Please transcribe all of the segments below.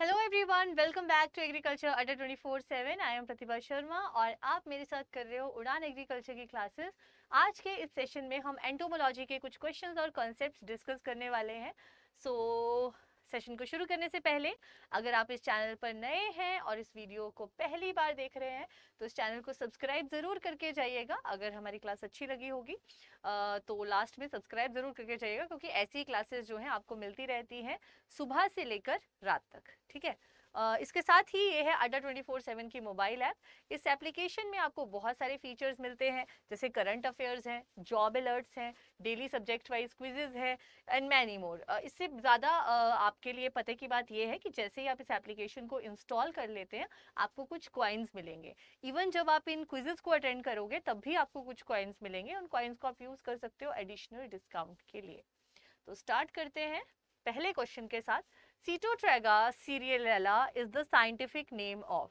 Hello everyone welcome back to agriculture Adda four seven I am Pratibha Sharma और आप मेरे साथ कर रहे हो उड़ान एग्रीकल्चर की क्लासेस आज के इस सेशन में हम एंटोमोलॉजी के कुछ क्वेश्चंस और कॉन्सेप्ट्स डिस्कस करने वाले हैं सो so, सेशन को शुरू करने से पहले अगर आप इस चैनल पर नए हैं और इस वीडियो को पहली बार देख रहे हैं तो इस चैनल को सब्सक्राइब ज़रूर करके जाइएगा अगर हमारी क्लास अच्छी लगी होगी तो लास्ट में सब्सक्राइब ज़रूर करके जाइएगा क्योंकि ऐसी क्लासेस जो हैं आपको मिलती रहती हैं सुबह से लेकर रात तक ठीक है इसके साथ ही ये है अड्डा ट्वेंटी फोर सेवन की मोबाइल ऐप इस एप्लीकेशन में आपको बहुत सारे फीचर्स मिलते हैं जैसे करंट अफेयर्स हैं जॉब अलर्ट्स हैं डेली सब्जेक्ट वाइज क्विजेज हैं एंड मैनी मोर इससे ज़्यादा आपके लिए पते की बात यह है कि जैसे ही आप इस एप्लीकेशन को इंस्टॉल कर लेते हैं आपको कुछ क्वाइंस मिलेंगे इवन जब आप इन क्विजेज को अटेंड करोगे तब भी आपको कुछ क्वाइंस मिलेंगे उन कॉइन्स को आप यूज़ कर सकते हो एडिशनल डिस्काउंट के लिए तो स्टार्ट करते हैं पहले क्वेश्चन के साथ Cetotraga cerealella is the scientific name of.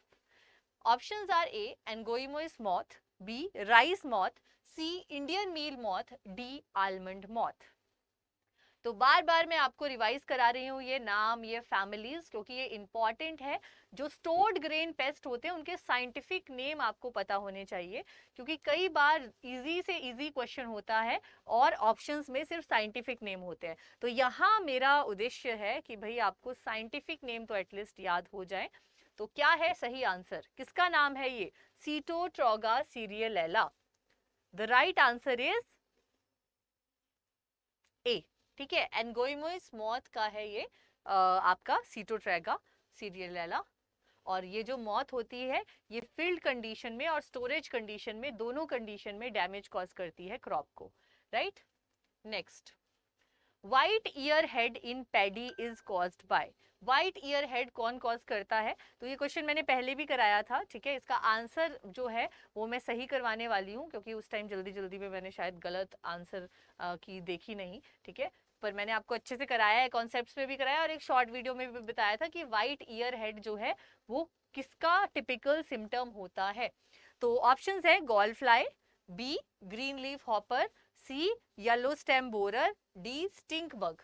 Options are A. Angoimois moth, B. Rice moth, C. Indian meal moth, D. Almond moth. तो बार बार मैं आपको रिवाइज करा रही हूँ ये नाम ये फैमिलीज क्योंकि ये इंपॉर्टेंट है जो स्टोर्ड ग्रेन पेस्ट होते हैं उनके साइंटिफिक नेम आपको पता होने चाहिए क्योंकि कई बार इजी से इजी क्वेश्चन होता है और ऑप्शंस में सिर्फ साइंटिफिक नेम होते हैं तो यहाँ मेरा उद्देश्य है कि भाई आपको साइंटिफिक नेम तो एटलीस्ट याद हो जाए तो क्या है सही आंसर किसका नाम है ये Sitotroga cerealella the right answer is A ठीक है एनगोइमोइस मौत का है ये आपका सीटोट्रेगा सीरियलेला और ये जो मौत होती है ये फील्ड कंडीशन में और स्टोरेज कंडीशन में दोनों कंडीशन में डैमेज कॉज करती है क्रॉप को right next white ear head in paddy is caused by white ear head कौन कॉज करता है तो ये क्वेश्चन मैंने पहले भी कराया था ठीक है इसका आंसर जो है वो मैं सही करवाने वाली हूँ क्योंकि उस टाइम जल्दी जल्दी में मैंने शायद गलत आंसर की देखी नहीं ठीक है पर मैंने आपको अच्छे से कराया है कॉन्सेप्ट में भी कराया और एक शॉर्ट वीडियो में भी बताया था कि वाइट ईयर हेड जो है वो किसका टिपिकल सिम्टम होता है तो ऑप्शन है gall fly B green leaf hopper C yellow stem borer D stink bug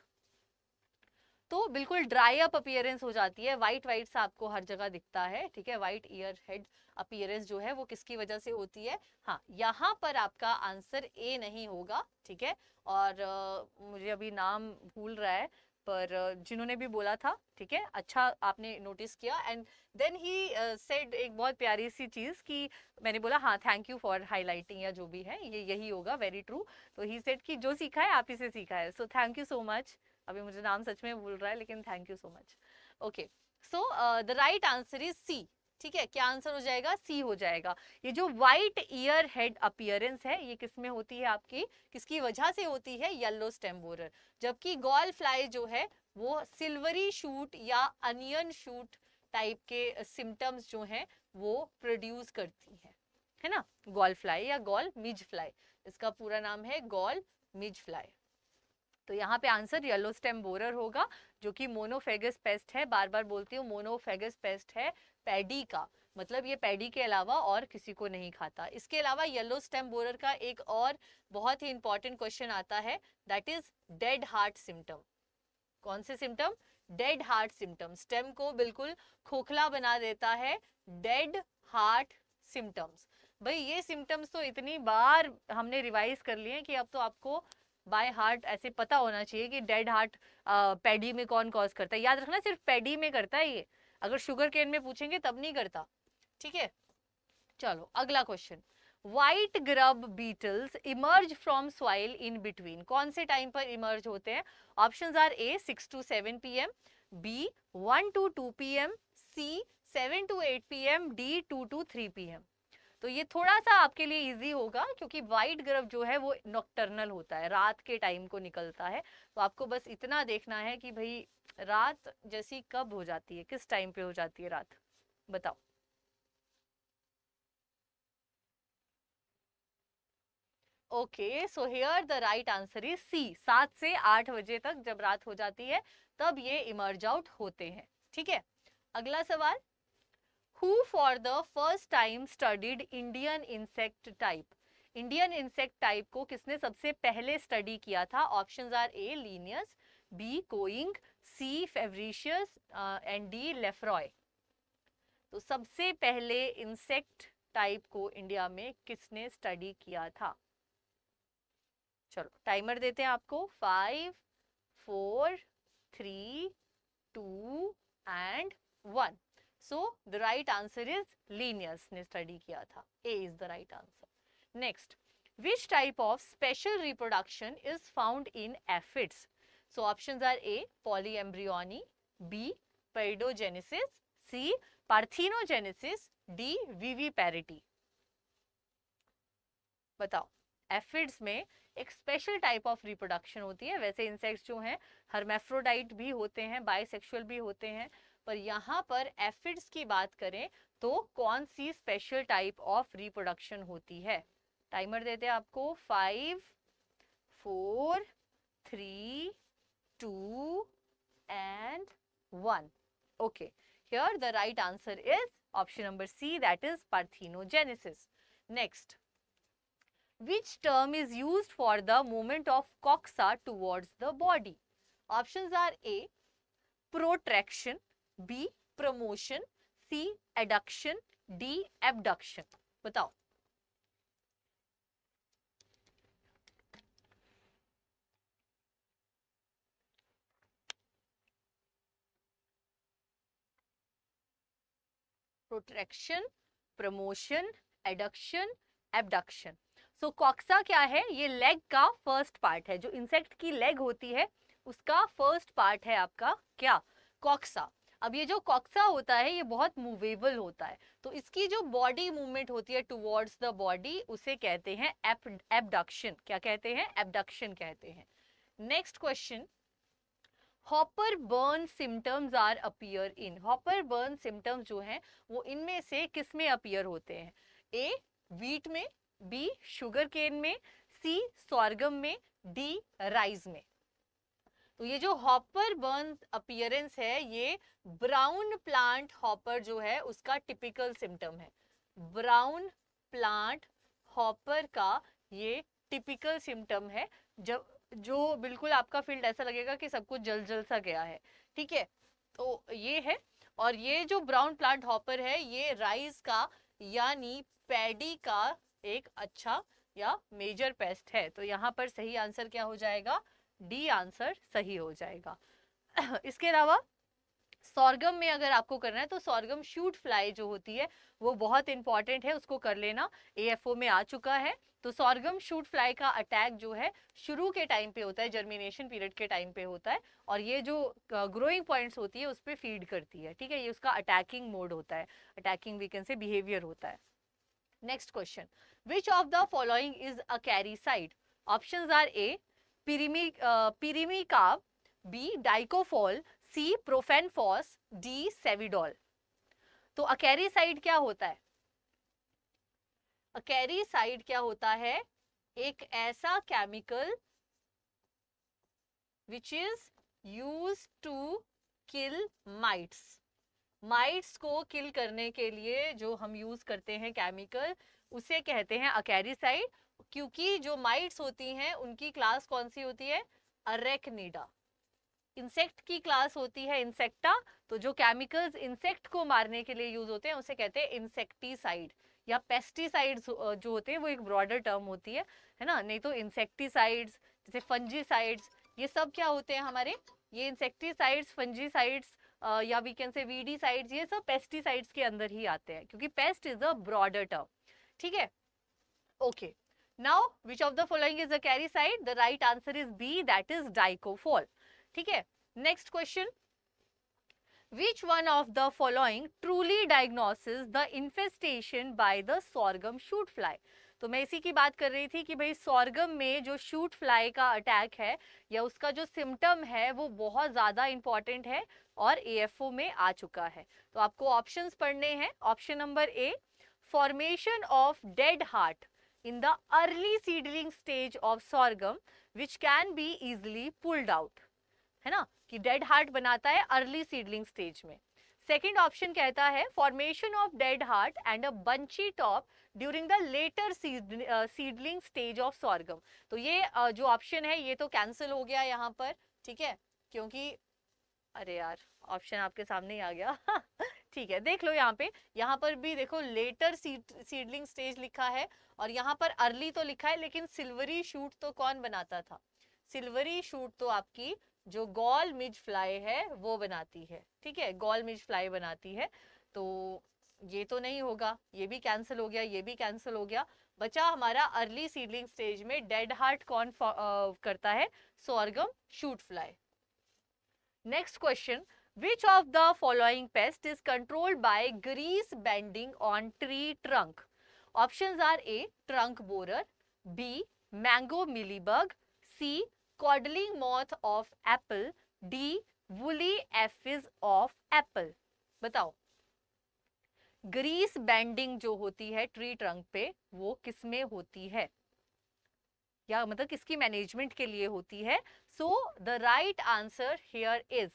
तो बिल्कुल ड्राई अप अपियरेंस हो जाती है वाइट वाइट सा आपको हर जगह दिखता है ठीक है वाइट ईयर हेड अपियरेंस जो है वो किसकी वजह से होती है हाँ यहाँ पर आपका आंसर ए नहीं होगा ठीक है और आ, मुझे अभी नाम भूल रहा है पर जिन्होंने भी बोला था ठीक है अच्छा आपने नोटिस किया एंड देन ही सेड एक बहुत प्यारी सी चीज़ कि मैंने बोला हाँ थैंक यू फॉर हाईलाइटिंग या जो भी है ये यही होगा वेरी ट्रू तो ही सेड कि जो सीखा है आप ही से सीखा है so thank you so much अभी मुझे नाम सच में भूल रहा है लेकिन thank you so much okay so the right answer is C ठीक है क्या आंसर हो जाएगा सी हो जाएगा ये जो व्हाइट ईयर हेड अपियरेंस है ये किसमें होती है आपकी किसकी वजह से होती है येलो स्टेम बोरर जबकि गॉल फ्लाई जो है वो सिल्वरी शूट या अनियन शूट टाइप के सिम्टम्स uh, जो हैं वो प्रोड्यूस करती है है ना गॉल फ्लाई या गॉल मिज फ्लाई इसका पूरा नाम है गॉल मिज फ्लाई तो यहाँ पे आंसर येलो स्टेम बोरर होगा जो कि मोनोफेगस पेस्ट है बार बार बोलती हूँ मोनोफेगस पेस्ट है पैडी का मतलब ये पैडी के अलावा और किसी को नहीं खाता इसके अलावा येलो स्टेम बोरर का एक और बहुत ही इंपॉर्टेंट क्वेश्चन आता है that is dead heart symptom कौन से symptom dead heart symptom stem को बिल्कुल खोखला बना देता है डेड हार्ट सिम्टम्स भाई ये सिम्टम्स तो इतनी बार हमने रिवाइज कर लिए कि अब तो आपको बाय हार्ट ऐसे पता होना चाहिए कि डेड हार्ट पैडी में कौन कॉज करता है याद रखना सिर्फ पैडी में करता है ये अगर शुगर केन में पूछेंगे तब नहीं करता ठीक है चलो अगला question white grub beetles emerge from soil in between कौन से टाइम पर इमर्ज होते हैं option are A six to seven P M B one to two P M C seven to eight P M D two to three P M तो ये थोड़ा सा आपके लिए इजी होगा क्योंकि वाइट ग्रव जो है वो नॉक्टर्नल होता है रात के टाइम को निकलता है तो आपको बस इतना देखना है कि भाई रात जैसी कब हो जाती है किस टाइम पे हो जाती है रात बताओ okay so here the right answer is C सात से आठ बजे तक जब रात हो जाती है तब ये इमर्ज आउट होते हैं ठीक है अगला सवाल who for the first time studied Indian insect type. Indian insect type को किसने सबसे पहले स्टडी किया था options are A Linnaeus B Koenig C Fabricius and D Lefroy तो सबसे पहले इंसेक्ट टाइप को इंडिया में किसने स्टडी किया था चलो टाइमर देते हैं आपको five four three two and one so the right answer is Linnaeus ने स्टडी किया था A is the right answer next which type of special reproduction is found in aphids so option are A embryony B paedogenesis C parthenogenesis D viviparity बताओ aphids में एक special type of reproduction होती है वैसे insects जो हैं hermaphrodite भी होते हैं बाइसेक्सुअल भी होते हैं पर यहाँ पर एफिड्स की बात करें तो कौन सी स्पेशल टाइप ऑफ रिप्रोडक्शन होती है टाइमर देते हैं आपको five four three two and one okay here the right answer is option number C that is parthenogenesis next which term is use for the movement of coxa towards the body option are A protraction B promotion C adduction D abduction बताओ protraction promotion adduction abduction so coxa क्या है ये leg का first part है जो insect की leg होती है उसका फर्स्ट पार्ट है आपका क्या कॉक्सा अब ये जो कॉक्सा होता है ये बहुत मूवेबल होता है तो इसकी जो बॉडी मूवमेंट होती है टुवर्ड्स द बॉडी उसे कहते हैं एबडक्शन क्या कहते हैं एबडक्शन कहते हैं next question hopper burn symptoms are appear in hopper burn symptoms जो हैं वो इनमें से किस में अपियर होते हैं ए वीट में बी शुगर केन में सी सॉर्गम में डी राइस में तो ये जो हॉपर बर्न अपियरेंस है ये ब्राउन प्लांट हॉपर जो है उसका टिपिकल सिम्टम है ब्राउन प्लांट हॉपर का ये टिपिकल सिम्टम है जब जो बिल्कुल आपका फील्ड ऐसा लगेगा कि सब कुछ जल जल सा गया है ठीक है तो ये है और ये जो ब्राउन प्लांट हॉपर है ये राइस का यानी पैडी का एक अच्छा या मेजर पेस्ट है तो यहाँ पर सही आंसर क्या हो जाएगा डी आंसर सही हो जाएगा इसके अलावा सौरगम में अगर आपको करना है तो सौरगम शूट फ्लाई जो होती है वो बहुत इंपॉर्टेंट है उसको कर लेना एएफओ में आ चुका है तो सौरगम शूट फ्लाई का अटैक जो है शुरू के टाइम पे होता है जर्मिनेशन पीरियड के टाइम पे होता है और ये जो ग्रोइंग पॉइंट्स होती है उस पर फीड करती है ठीक है ये उसका अटैकिंग मोड होता है अटैकिंग वीकन से बिहेवियर होता है next question which of the following is acaricide option are A pirimicarb B dicofol C profenofos D sevidol तो अकेरी साइड क्या होता है अकेरी साइड क्या होता है एक ऐसा chemical which is use to kill mites mites को किल करने के लिए जो हम यूज करते हैं केमिकल उसे कहते हैं अकेरी साइड क्योंकि जो माइट्स होती हैं उनकी क्लास कौन सी होती है अरेक्निडा इंसेक्ट की क्लास होती है इंसेक्टा तो जो केमिकल्स इंसेक्ट को मारने के लिए यूज होते हैं उसे कहते हैं इंसेक्टिसाइड या पेस्टिसाइड्स जो होते हैं वो एक ब्रॉडर टर्म होती है है ना नहीं तो इंसेक्टिसाइड्स जैसे फंजीसाइड्स ये सब क्या होते हैं हमारे ये इंसेक्टिसाइड्स फंजीसाइड्स या वी कैन से वीडीसाइड्स ये सब पेस्टिसाइड्स के अंदर ही आते हैं क्योंकि pest is a broader term ठीक है okay okay. Now which of the following is acaricide the right answer is B that is dicofol ठीक है next question which one of the following truly diagnoses the infestation by the sorghum shoot fly तो मैं इसी की बात कर रही थी कि भाई सॉर्गम में जो शूट फ्लाई का अटैक है या उसका जो सिम्टम है वो बहुत ज़्यादा इंपॉर्टेंट है और ओ में आ चुका है तो आपको ऑप्शन पढ़ने हैं option number A formation of dead heart in the early seedling stage of sorghum which can be easily pulled out है ना कि डेड हार्ट बनाता है अर्ली सीडलिंग स्टेज में सेकेंड ऑप्शन कहता है formation of dead heart and a bunchy top during the later seedling stage of sorghum तो ये uh, जो ऑप्शन है ये तो कैंसिल हो गया यहाँ पर ठीक है क्योंकि अरे यार ऑप्शन आपके सामने ही आ गया ठीक है देख लो यहाँ पे यहाँ पर भी देखो लेटर सीड सीडलिंग स्टेज लिखा है और यहाँ पर अर्ली तो लिखा है लेकिन सिल्वरी शूट तो कौन बनाता था सिल्वरी शूट तो आपकी जो गॉल मिज फ्लाई है वो बनाती है ठीक है गॉल मिज फ्लाई बनाती है तो ये तो नहीं होगा ये भी कैंसिल हो गया ये भी कैंसिल हो गया बचा हमारा अर्ली सीडलिंग स्टेज में डेड हार्ट कौन आ, करता है sorghum shoot fly next question Which of the following pest is controlled by grease bending on tree trunk? Options are A. Trunk borer B. Mango mealybug C. Codling moth of apple D. Woolly aphids of apple बताओ grease banding जो होती है tree trunk पे वो किसमें होती है या मतलब किसकी मैनेजमेंट के लिए होती है so the right answer here is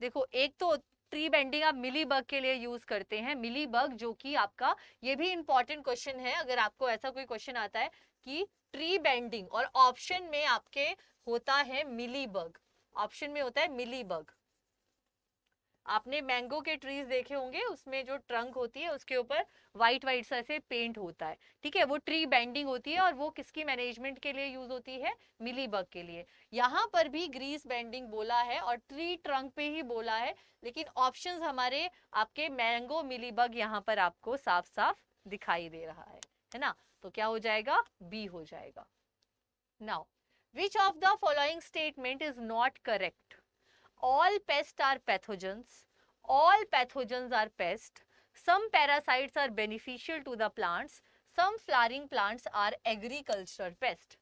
देखो एक तो ट्री बेंडिंग आप मिली बग के लिए यूज करते हैं मिली बग जो कि आपका ये भी इंपॉर्टेंट क्वेश्चन है अगर आपको ऐसा कोई क्वेश्चन आता है कि ट्री बेंडिंग और ऑप्शन में आपके होता है मिली बग ऑप्शन में होता है मिली बग आपने मैंगो के ट्रीज देखे होंगे उसमें जो ट्रंक होती है उसके ऊपर व्हाइट व्हाइट सा से पेंट होता है ठीक है वो ट्री बैंडिंग होती है और वो किसकी मैनेजमेंट के लिए यूज होती है मिली बग के लिए यहाँ पर भी ग्रीस बैंडिंग बोला है और ट्री ट्रंक पे ही बोला है लेकिन ऑप्शन हमारे आपके मैंगो मिली बग यहाँ पर आपको साफ साफ दिखाई दे रहा है है ना तो क्या हो जाएगा बी हो जाएगा now which of the following statement is not correct all pest are pathogens all pathogens are pest some parasites are beneficial to the plants some flowering plants are agriculture pest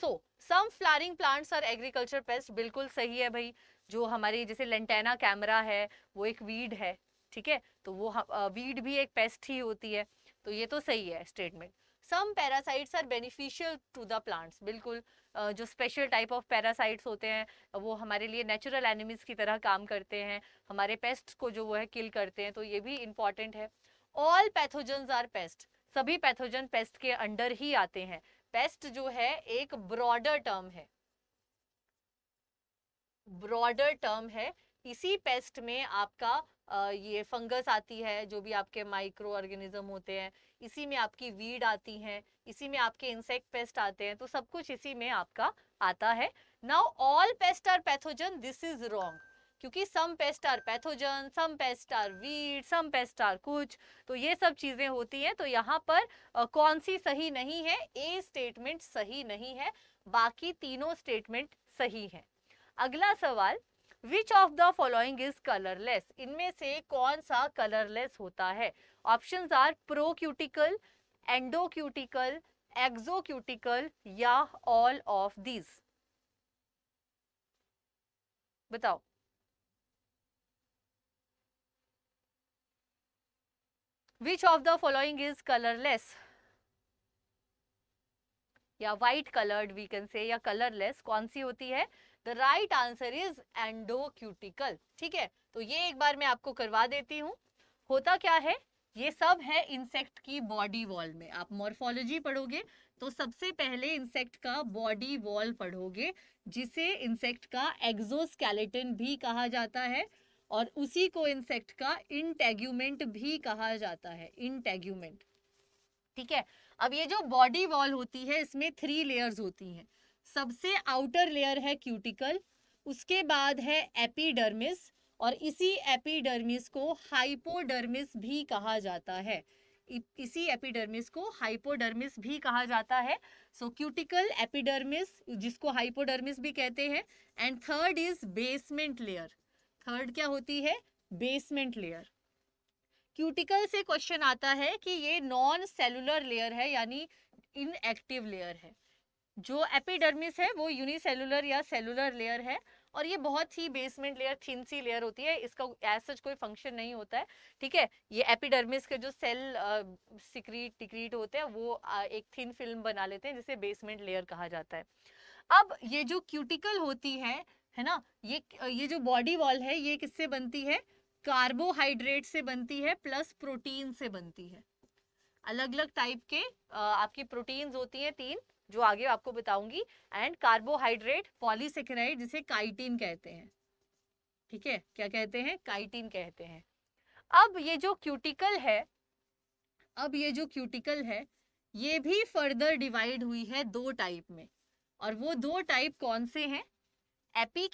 so some flowering plants are agriculture pest बिल्कुल सही है भाई जो हमारी जैसे lantana camera है वो एक वीड है ठीक है तो वो वीड भी एक पेस्ट ही होती है तो ये तो सही है statement some parasites are beneficial to the plants बिल्कुल जो स्पेशल टाइप ऑफ पैरासाइट्स होते हैं वो हमारे लिए नेचुरल एनिमल्स की तरह काम करते हैं हमारे पेस्ट को जो वो है किल करते हैं तो ये भी इम्पॉर्टेंट है ऑल पैथोजन्स आर पेस्ट सभी पैथोजन पेस्ट के अंडर ही आते हैं पेस्ट जो है एक ब्रॉडर टर्म है ब्रॉडर टर्म है इसी पेस्ट में आपका ये फंगस आती है जो भी आपके माइक्रो ऑर्गेनिज्म होते हैं इसी में आपकी वीड आती हैं इसी में आपके इंसेक्ट पेस्ट आते हैं तो सब कुछ इसी में आपका आता है now all pest are pathogen this is wrong क्योंकि some pest are pathogen some pest are weed some pest are कुछ तो ये सब चीज़ें होती हैं तो यहाँ पर आ, कौन सी सही नहीं है ए स्टेटमेंट सही नहीं है बाकी तीनों स्टेटमेंट सही है अगला सवाल which of the following is colourless इनमें से कौन सा कलरलेस होता है option are procuticle endocuticle exocuticle या ऑल ऑफ दीज बताओ which of the following is colourless या white coloured we can say या कलरलेस कौन सी होती है the right answer is endocuticle ठीक है तो ये एक बार मैं आपको करवा देती हूँ होता क्या है ये सब है इंसेक्ट की बॉडी वॉल में आप मॉर्फोलॉजी पढ़ोगे तो सबसे पहले इंसेक्ट का बॉडी वॉल पढ़ोगे जिसे इंसेक्ट का एग्जोस्केलेटन भी कहा जाता है और उसी को इंसेक्ट का इंटेग्यूमेंट भी कहा जाता है इंटेग्यूमेंट ठीक है अब ये जो बॉडी वॉल होती है इसमें थ्री लेयर्स होती हैं सबसे आउटर लेयर है क्यूटिकल उसके बाद है एपीडर्मिस और इसी एपीडर्मिस को हाइपोडर्मिस भी कहा जाता है इसी एपिडर्मिस को हाइपोडर्मिस भी कहा जाता है सो क्यूटिकल एपिडर्मिस जिसको हाइपोडर्मिस भी कहते हैं and third is basement layer third क्या होती है बेसमेंट लेयर क्यूटिकल से क्वेश्चन आता है कि ये नॉन सेलुलर लेयर है यानी इनएक्टिव लेयर है जो एपिडर्मिस है वो यूनिसेलुलर या सेलुलर लेयर है और ये बहुत ही बेसमेंट लेयर थिन सी लेयर होती है इसका एज सच कोई फंक्शन नहीं होता है ठीक है ये एपिडर्मिस के जो सेल सिक्रीट टिक्रीट होते हैं वो आ, एक थिन फिल्म बना लेते हैं जिसे बेसमेंट लेयर कहा जाता है अब ये जो क्यूटिकल होती है है ना ये ये जो बॉडी वॉल है ये किससे बनती है कार्बोहाइड्रेट से बनती है प्लस प्रोटीन से बनती है अलग अलग टाइप के आपकी प्रोटीन्स होती हैं तीन जो आगे आपको बताऊंगी एंड कार्बोहाइड्रेट पॉलीसेक्राइड जिसे काइटीन कहते हैं ठीक है क्या कहते हैं काइटीन कहते हैं अब ये जो क्यूटिकल है अब ये जो क्यूटिकल है ये भी फर्दर डिवाइड हुई है दो टाइप में और वो दो टाइप कौन से हैं एपी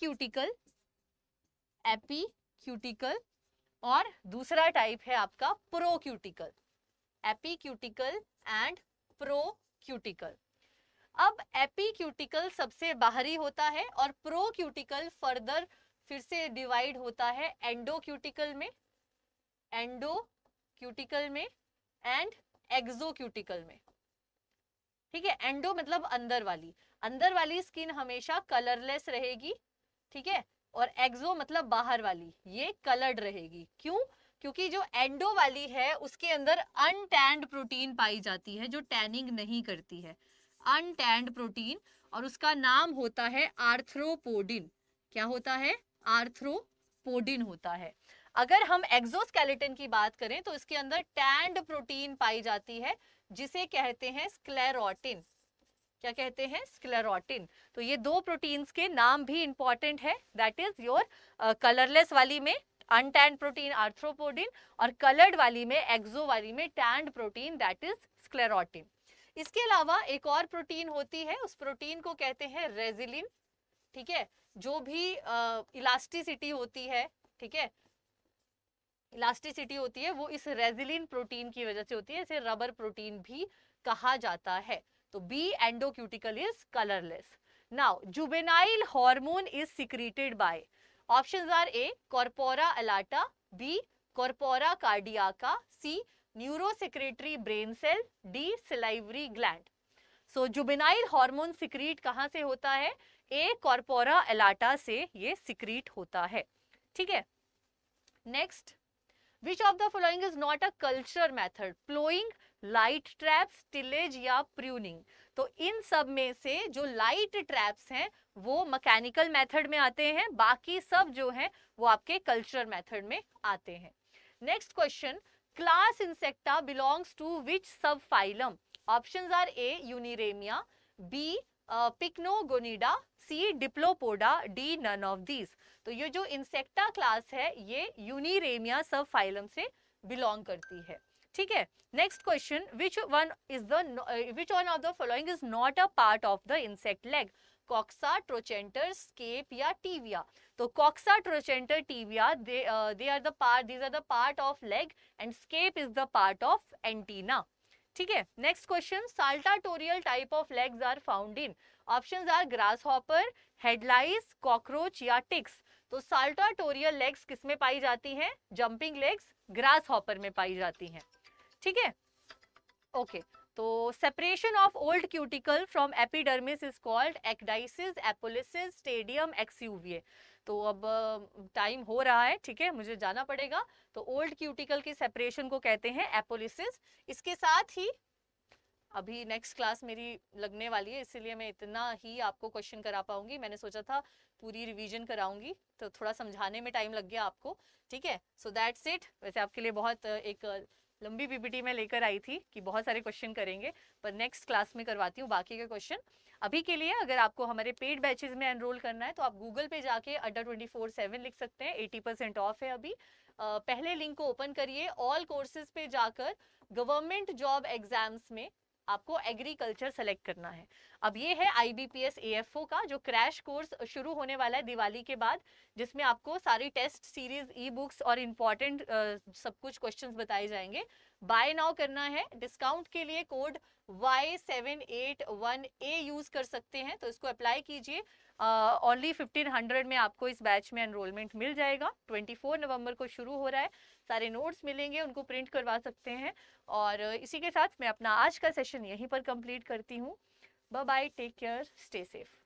क्यूटिकल और दूसरा टाइप है आपका प्रोक्यूटिकल क्यूटिकल एंड प्रोक्यूटिकल अब एपी क्यूटिकल सबसे बाहरी होता है और प्रोक्यूटिकल फर्दर फिर से डिवाइड होता है एंडोक्यूटिकल में क्यूटिकल में एंड क्यूटिकल में ठीक है एंडो मतलब अंदर वाली अंदर वाली स्किन हमेशा कलरलेस रहेगी ठीक है और एक्सो मतलब बाहर वाली ये कलर्ड रहेगी क्यों क्योंकि जो एंडो वाली है उसके अंदर अनटैंड प्रोटीन पाई जाती है जो टैनिंग नहीं करती है अनटैंड प्रोटीन और उसका नाम होता है आर्थ्रोपोडिन क्या होता है आर्थ्रोपोडिन होता है अगर हम एक्सोस्केलेटन की बात करें तो इसके अंदर टैंड प्रोटीन पाई जाती है जिसे कहते हैं स्क्लेरोटिन क्या कहते हैं स्क्लेरोटिन तो ये दो प्रोटीन्स के नाम भी इंपॉर्टेंट है दैट इज योर कलरलेस वाली में अनटैंड प्रोटीन आर्थ्रोपोडिन और कलर्ड वाली में एक्सो वाली में tanned protein that is sclerotin इसके अलावा एक और प्रोटीन होती है उस प्रोटीन को कहते हैं रेजिलिन ठीक है जो भी इलास्टिसिटी होती है ठीक है इलास्टिसिटी होती है वो इस रेजिलिन प्रोटीन की वजह से होती है इसे रबर प्रोटीन भी कहा जाता है तो B endocuticle is colourless now juvenile hormone is secreted by options are A corpora allata B corpora cardiaca C neurosecretory brain cell D salivary gland so juvenile hormone secrete कहाँ से होता है ए corpora एलाटा से ये सिक्रीट होता है ठीक है next which of the following is not a culture method ploughing light traps tillage या प्र्यूनिंग तो इन सब में से जो लाइट ट्रैप्स हैं वो मैकेनिकल मेथड में आते हैं बाकी सब जो हैं वो आपके कल्चर मेथड में आते हैं next question class Insecta belongs to which subphylum option are A Uniramia B Pycnogonida C Diplopoda D none of these तो ये जो इंसेक्टा क्लास है ये यूनिरेमिया सब फाइलम से बिलोंग करती है ठीक है next question which one is the which one of the following is not a part of the insect leg coxa trochanter scape या टीविया तो coxa trochanter tibia they are the part these are the part of leg and scape is the part of antenna ठीक है next question saltatorial type of legs are found in option are grasshopper head lice cockroach या ticks तो साल्टाटोरियल legs किस में पाई जाती हैं jumping legs grass hopper में पाई जाती हैं ठीक है ओके तो separation of old cuticle from epidermis is called ecdysis apolysis stadium exuvia तो अब टाइम हो रहा है ठीक है मुझे जाना पड़ेगा तो ओल्ड क्यूटिकल के सेपरेशन को कहते हैं एपोलिसिस इसके साथ ही अभी नेक्स्ट क्लास मेरी लगने वाली है इसीलिए मैं इतना ही आपको क्वेश्चन करा पाऊंगी मैंने सोचा था पूरी रिवीजन कराऊंगी तो थोड़ा समझाने में टाइम लग गया आपको ठीक है सो दैट्स इट वैसे आपके लिए बहुत एक लंबी पीपीटी में लेकर आई थी कि बहुत सारे क्वेश्चन करेंगे पर नेक्स्ट क्लास में करवाती हूँ बाकी के क्वेश्चन अभी के लिए अगर आपको हमारे पेड बैचेज में एनरोल करना है तो आप गूगल पे जाके अड्डा ट्वेंटी फोर सेवन लिख सकते हैं एटी परसेंट ऑफ है अभी पहले लिंक को ओपन करिए ऑल कोर्सेज पे जाकर गवर्नमेंट जॉब एग्जाम्स में आपको एग्रीकल्चर सेलेक्ट करना है अब ये है आईबीपीएस एएफओ का जो क्रैश कोर्स शुरू होने वाला है दिवाली के बाद जिसमें आपको सारी टेस्ट सीरीज ई बुक्स और इम्पॉर्टेंट सब कुछ क्वेश्चंस बताए जाएंगे बाय नाउ करना है डिस्काउंट के लिए code Y seven eight one A use कर सकते हैं तो इसको अप्लाई कीजिए ओनली फिफ्टीन हंड्रेड में आपको इस बैच में एनरोलमेंट मिल जाएगा ट्वेंटी फोर नवम्बर को शुरू हो रहा है सारे नोट्स मिलेंगे उनको प्रिंट करवा सकते हैं और इसी के साथ मैं अपना आज का सेशन यहीं पर कंप्लीट करती हूँ bye take care stay safe